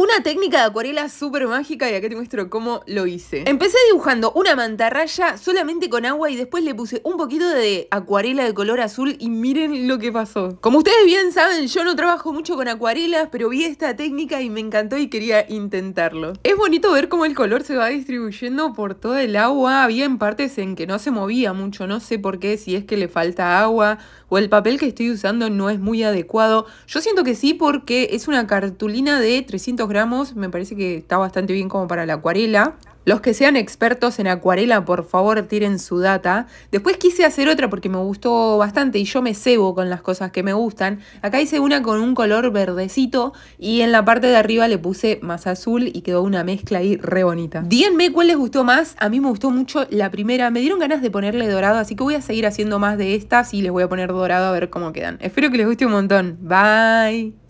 una técnica de acuarela súper mágica y acá te muestro cómo lo hice. Empecé dibujando una mantarraya solamente con agua y después le puse un poquito de acuarela de color azul y miren lo que pasó. Como ustedes bien saben, yo no trabajo mucho con acuarelas, pero vi esta técnica y me encantó y quería intentarlo. Es bonito ver cómo el color se va distribuyendo por todo el agua. Había en partes en que no se movía mucho, no sé por qué, si es que le falta agua o el papel que estoy usando no es muy adecuado. Yo siento que sí porque es una cartulina de 300 gramos, me parece que está bastante bien como para la acuarela. Los que sean expertos en acuarela, por favor, tiren su data. Después quise hacer otra porque me gustó bastante y yo me cebo con las cosas que me gustan. Acá hice una con un color verdecito y en la parte de arriba le puse más azul y quedó una mezcla ahí re bonita. Díganme cuál les gustó más. A mí me gustó mucho la primera. Me dieron ganas de ponerle dorado, así que voy a seguir haciendo más de estas y les voy a poner dorado a ver cómo quedan. Espero que les guste un montón. Bye.